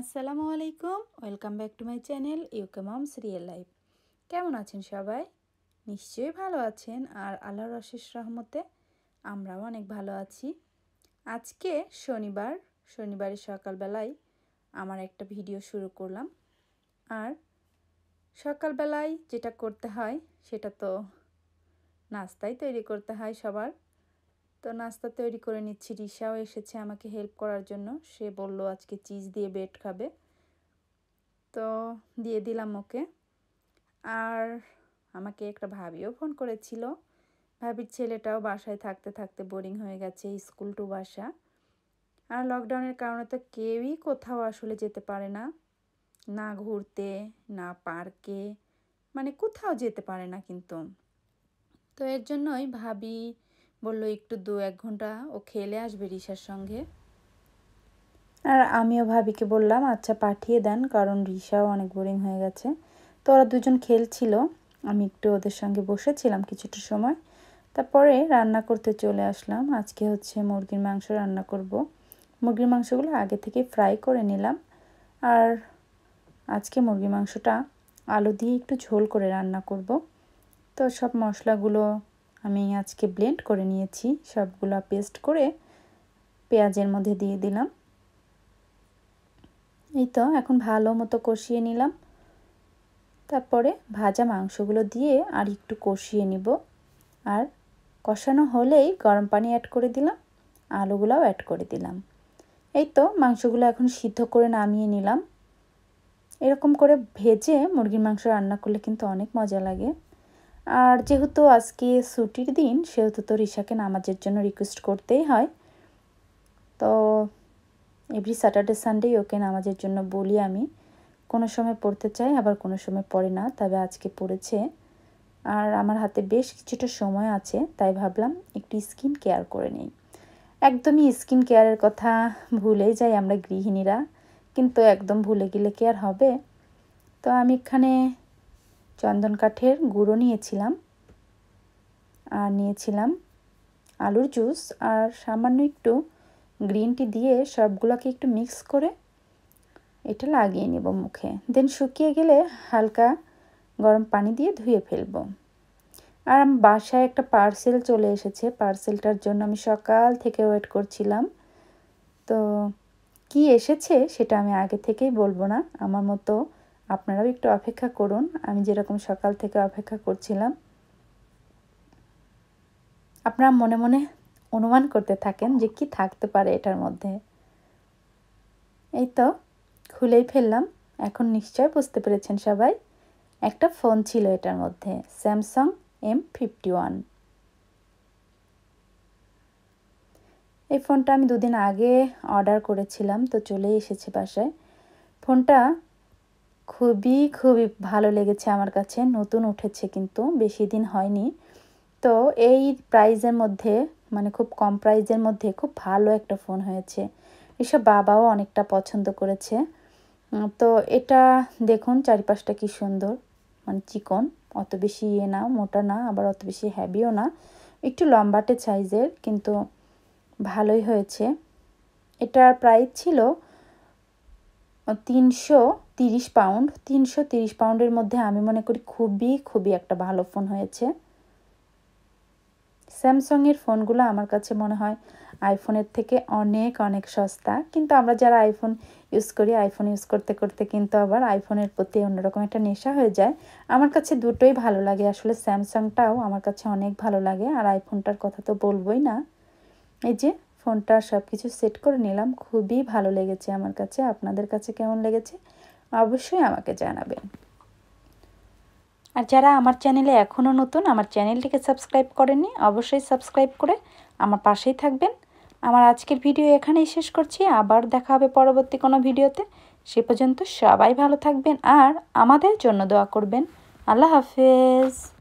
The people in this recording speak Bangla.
আসসালামু আলাইকুম welcome back to my channel UK mom real life কেমন আছেন সবাই নিশ্চয়ই ভালো আছেন আর আল্লাহর অশেষ রহমতে আমরাও অনেক ভালো আছি আজকে শনিবার শনিবারের সকালবেলায় আমার একটা ভিডিও শুরু করলাম আর সকালবেলায় যেটা করতে হয় সেটা তো নাস্তাই তৈরি করতে হয় সবার তো নাস্তা তৈরি করে নিচ্ছি রিসাও এসেছে আমাকে হেল্প করার জন্য সে বলল আজকে চিজ দিয়ে বেড খাবে তো দিয়ে দিলাম ওকে আর আমাকে একটা ভাবিও ফোন করেছিল ভাবির ছেলেটাও বাসায় থাকতে থাকতে বোরিং হয়ে গেছে স্কুল টু বাসা আর লকডাউনের কারণে তো কেউই কোথাও আসলে যেতে পারে না না ঘুরতে না পার্কে মানে কোথাও যেতে পারে না কিন্তু তো এর জন্যই ভাবি বলল একটু দু এক ঘন্টা ও খেলে আসবে রিসার সঙ্গে আর আমিও ভাবিকে বললাম আচ্ছা পাঠিয়ে দেন কারণ রিসাও অনেক বোরিং হয়ে গেছে তো ওরা দুজন খেলছিল আমি একটু ওদের সঙ্গে বসেছিলাম কিছুটা সময় তারপরে রান্না করতে চলে আসলাম আজকে হচ্ছে মুরগির মাংস রান্না করব। মুরগির মাংসগুলো আগে থেকে ফ্রাই করে নিলাম আর আজকে মুরগির মাংসটা আলু দিয়ে একটু ঝোল করে রান্না করব। তো সব মশলাগুলো আমি আজকে ব্লেন্ড করে নিয়েছি সবগুলো পেস্ট করে পেঁয়াজের মধ্যে দিয়ে দিলাম এই তো এখন ভালো মতো কষিয়ে নিলাম তারপরে ভাজা মাংসগুলো দিয়ে আর একটু কষিয়ে নিব আর কষানো হলেই গরম পানি অ্যাড করে দিলাম আলুগুলোও অ্যাড করে দিলাম এই তো মাংসগুলো এখন সিদ্ধ করে নামিয়ে নিলাম এরকম করে ভেজে মুরগির মাংস রান্না করলে কিন্তু অনেক মজা লাগে আর যেহেতু আজকে ছুটির দিন সেহেতু তো রিসাকে নামাজের জন্য রিকোয়েস্ট করতেই হয় তো এভরি স্যাটারডে সানডেই ওকে নামাজের জন্য বলি আমি কোনো সময় পড়তে চাই আবার কোনো সময় পড়ে না তবে আজকে পড়েছে আর আমার হাতে বেশ কিছুটা সময় আছে তাই ভাবলাম একটু স্কিন কেয়ার করে নিই একদমই স্কিন কেয়ারের কথা ভুলেই যাই আমরা গৃহিণীরা কিন্তু একদম ভুলে গেলে কেয়ার হবে তো আমি এখানে চন্দন কাঠের গুঁড়ো নিয়েছিলাম আর নিয়েছিলাম আলুর জুস আর সামান্য একটু গ্রিন টি দিয়ে সবগুলোকে একটু মিক্স করে এটা লাগিয়ে নেব মুখে দেন শুকিয়ে গেলে হালকা গরম পানি দিয়ে ধুয়ে ফেলব আর আমার বাসায় একটা পার্সেল চলে এসেছে পার্সেলটার জন্য আমি সকাল থেকে ওয়েট করছিলাম তো কি এসেছে সেটা আমি আগে থেকেই বলবো না আমার মতো আপনারাও একটু অপেক্ষা করুন আমি যেরকম সকাল থেকে অপেক্ষা করছিলাম আপনারা মনে মনে অনুমান করতে থাকেন যে কি থাকতে পারে এটার মধ্যে এই তো খুলেই ফেললাম এখন নিশ্চয় বুঝতে পেরেছেন সবাই একটা ফোন ছিল এটার মধ্যে স্যামসাং এম ফিফটি ওয়ান এই ফোনটা আমি দুদিন আগে অর্ডার করেছিলাম তো চলে এসেছে বাসায় ফোনটা খুবই খুবই ভালো লেগেছে আমার কাছে নতুন উঠেছে কিন্তু বেশি দিন হয়নি তো এই প্রাইজের মধ্যে মানে খুব কম প্রাইজের মধ্যে খুব ভালো একটা ফোন হয়েছে এসব বাবাও অনেকটা পছন্দ করেছে তো এটা দেখুন চারিপাশটা কি সুন্দর মানে চিকন অত বেশি ইয়ে না মোটা না আবার অত বেশি হ্যাভিও না একটু লম্বাটে সাইজের কিন্তু ভালোই হয়েছে এটার প্রাইস ছিল তিনশো তিরিশ পাউন্ড তিনশো তিরিশ পাউন্ডের মধ্যে আমি মনে করি খুবই খুবই একটা ভালো ফোন হয়েছে স্যামসংয়ের ফোনগুলো আমার কাছে মনে হয় আইফোনের থেকে অনেক অনেক সস্তা কিন্তু আমরা যারা আইফোন ইউজ করি আইফোন ইউজ করতে করতে কিন্তু আবার আইফোনের প্রতি অন্যরকম একটা নেশা হয়ে যায় আমার কাছে দুটোই ভালো লাগে আসলে স্যামসাংটাও আমার কাছে অনেক ভালো লাগে আর আইফোনটার কথা তো বলবোই না এই যে ফোনটা সব কিছু সেট করে নিলাম খুবই ভালো লেগেছে আমার কাছে আপনাদের কাছে কেমন লেগেছে অবশ্যই আমাকে জানাবেন আর যারা আমার চ্যানেলে এখনও নতুন আমার চ্যানেলটিকে সাবস্ক্রাইব করেননি অবশ্যই সাবস্ক্রাইব করে আমার পাশেই থাকবেন আমার আজকের ভিডিও এখানেই শেষ করছি আবার দেখা হবে পরবর্তী কোনো ভিডিওতে সে পর্যন্ত সবাই ভালো থাকবেন আর আমাদের জন্য দোয়া করবেন আল্লাহ হাফেজ